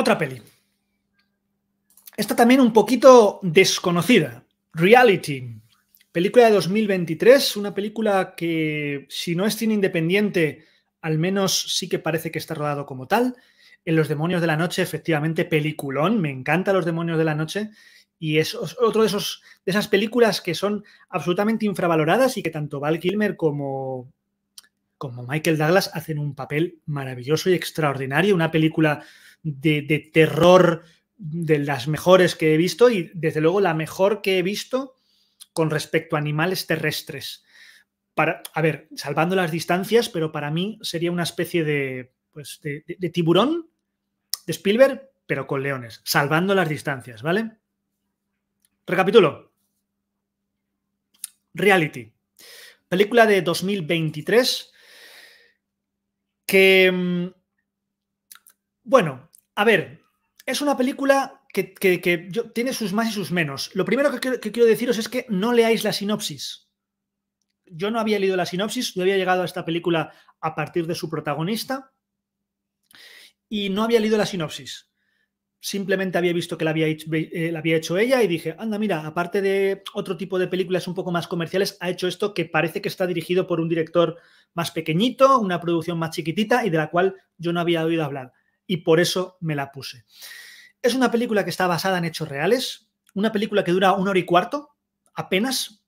Otra peli. Esta también un poquito desconocida. Reality. Película de 2023. Una película que, si no es cine independiente, al menos sí que parece que está rodado como tal. En Los Demonios de la Noche, efectivamente, peliculón. Me encanta Los Demonios de la Noche. Y es otro de, esos, de esas películas que son absolutamente infravaloradas y que tanto Val Kilmer como como Michael Douglas hacen un papel maravilloso y extraordinario, una película de, terror de las mejores que he visto y desde luego la mejor que he visto con respecto a animales terrestres. Para, a ver, salvando las distancias, pero para mí sería una especie de, pues, de tiburón de Spielberg, pero con leones, salvando las distancias, ¿vale? Recapitulo. Reality. Película de 2023 Mm, bueno, a ver, es una película que, tiene sus más y sus menos. Lo primero que, que, quiero deciros es que no leáis la sinopsis. Yo no había leído la sinopsis, yo había llegado a esta película a partir de su protagonista y no había leído la sinopsis simplemente había visto que eh, la había, hecho, ella y dije, anda, mira, aparte de otro tipo de películas un poco más comerciales, ha hecho esto que parece que está dirigido por un director más pequeñito, una producción más chiquitita y de la cual yo no había oído hablar. Y por eso me la puse. Es una película que está basada en hechos reales, una película que dura una hora y cuarto, apenas,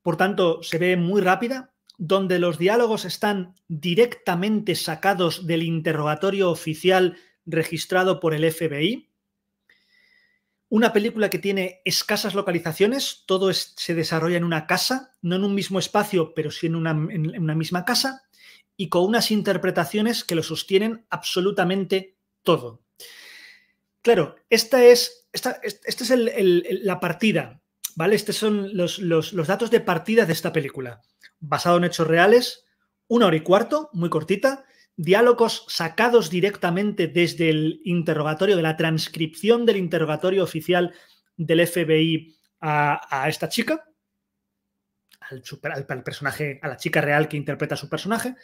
por tanto se ve muy rápida, donde los diálogos están directamente sacados del interrogatorio oficial registrado por el FBI. Una película que tiene escasas localizaciones, todo se desarrolla en una casa, no en un mismo espacio, pero sí en una, misma casa, y con unas interpretaciones que lo sostienen absolutamente todo. Claro, esta es, este es la partida, ¿vale? Estos son los, los datos de partida de esta película, basado en hechos reales, una hora y cuarto, muy cortita, diálogos sacados directamente desde el interrogatorio, de la transcripción del interrogatorio oficial del FBI a, esta chica, al, personaje, a la chica real que interpreta su personaje,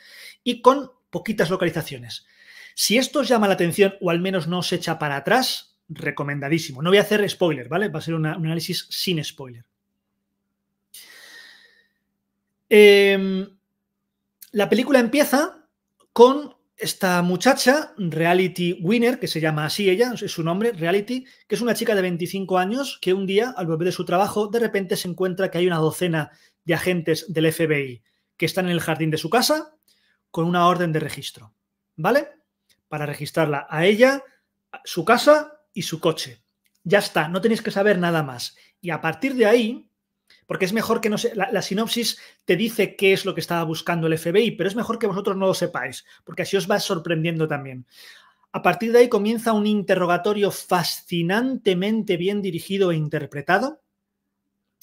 y con poquitas localizaciones. Si esto os llama la atención o al menos no os echa para atrás, recomendadísimo. No voy a hacer spoiler, ¿vale? Va a ser un análisis sin spoiler. Em, la película empieza con esta muchacha, Reality Winner, que se llama así ella, es su nombre, Reality, que es una chica de 25 años que un día, al volver de su trabajo, de repente se encuentra que hay una docena de agentes del FBI que están en el jardín de su casa con una orden de registro, ¿vale? Para registrarla a ella, su casa y su coche. Ya está, no tenéis que saber nada más. Y a partir de ahí, porque es mejor que no se... La, sinopsis te dice qué es lo que estaba buscando el FBI, pero es mejor que vosotros no lo sepáis, porque así os va sorprendiendo también. A partir de ahí comienza un interrogatorio fascinantemente bien dirigido e interpretado,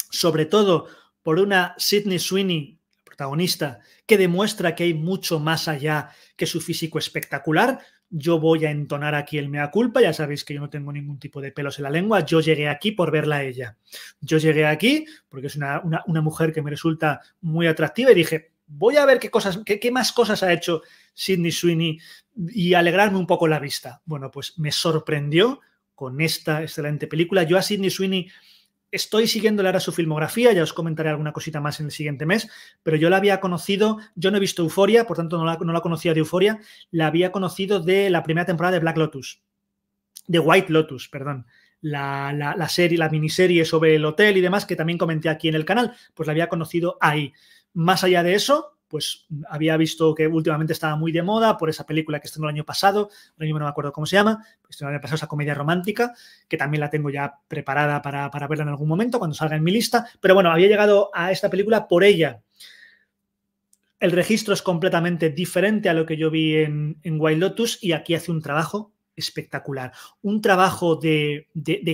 sobre todo por una Sidney Sweeney, protagonista, que demuestra que hay mucho más allá que su físico espectacular. Yo voy a entonar aquí el mea culpa, ya sabéis que yo no tengo ningún tipo de pelos en la lengua, yo llegué aquí por verla a ella. Yo llegué aquí porque es una, mujer que me resulta muy atractiva y dije, voy a ver qué cosas, qué, qué, más cosas ha hecho Sidney Sweeney y alegrarme un poco la vista. Bueno, pues me sorprendió con esta excelente película. Yo a Sidney Sweeney estoy siguiendo ahora su filmografía, ya os comentaré alguna cosita más en el siguiente mes, pero yo la había conocido, yo no he visto Euforia, por tanto no la, conocía de Euforia, la había conocido de la primera temporada de Black Lotus, de White Lotus, perdón. La, la, serie, la miniserie sobre el hotel y demás que también comenté aquí en el canal, pues la había conocido ahí. Más allá de eso, pues había visto que últimamente estaba muy de moda por esa película que estuvo el año pasado, no me acuerdo cómo se llama, estuvo el año pasado esa comedia romántica, que también la tengo ya preparada para, verla en algún momento cuando salga en mi lista, pero bueno, había llegado a esta película por ella. El registro es completamente diferente a lo que yo vi en, en Wild Lotus y aquí hace un trabajo espectacular. Un trabajo de,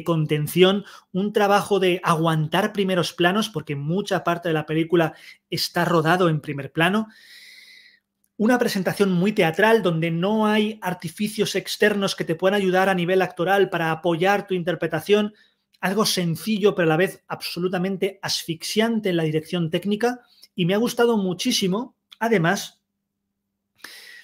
contención, un trabajo de aguantar primeros planos, porque mucha parte de la película está rodado en primer plano. Una presentación muy teatral donde no hay artificios externos que te puedan ayudar a nivel actoral para apoyar tu interpretación. Algo sencillo, pero a la vez absolutamente asfixiante en la dirección técnica. Y me ha gustado muchísimo, además,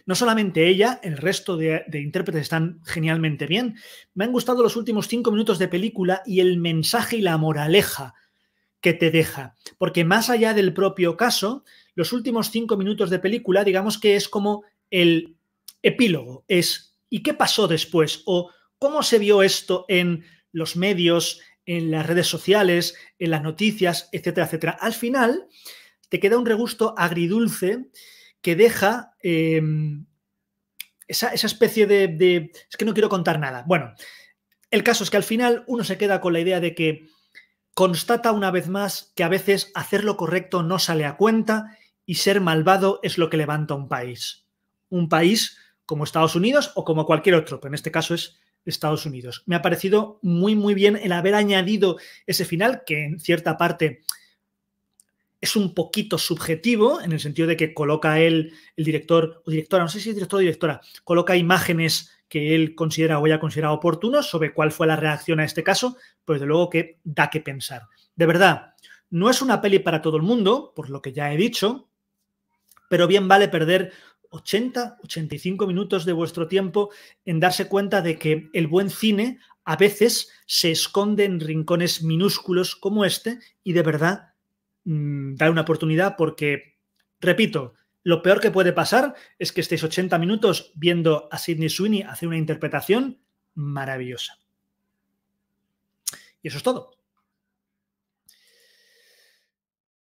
no solamente ella, el resto de, intérpretes están genialmente bien. Me han gustado los últimos cinco minutos de película y el mensaje y la moraleja que te deja. Porque más allá del propio caso, los últimos cinco minutos de película, digamos que es como el epílogo. Es ¿y qué pasó después? o ¿cómo se vio esto en los medios, en las redes sociales, en las noticias, etcétera, etcétera? Al final, te queda un regusto agridulce que deja em, esa, especie de, de... Es que no quiero contar nada. Bueno, el caso es que al final uno se queda con la idea de que constata una vez más que a veces hacer lo correcto no sale a cuenta y ser malvado es lo que levanta un país. Un país como Estados Unidos o como cualquier otro, pero en este caso es Estados Unidos. Me ha parecido muy, muy bien el haber añadido ese final, que en cierta parte es un poquito subjetivo, en el sentido de que coloca él, el director o directora, no sé si es director o directora, coloca imágenes que él considera o ella considerado oportunos sobre cuál fue la reacción a este caso, pues de luego que da que pensar. De verdad, no es una peli para todo el mundo, por lo que ya he dicho, pero bien vale perder 80, 85 minutos de vuestro tiempo en darse cuenta de que el buen cine a veces se esconde en rincones minúsculos como este y de verdad Da mm, dar una oportunidad porque, repito, lo peor que puede pasar es que estéis 80 minutos viendo a Sidney Sweeney hacer una interpretación maravillosa. Y eso es todo.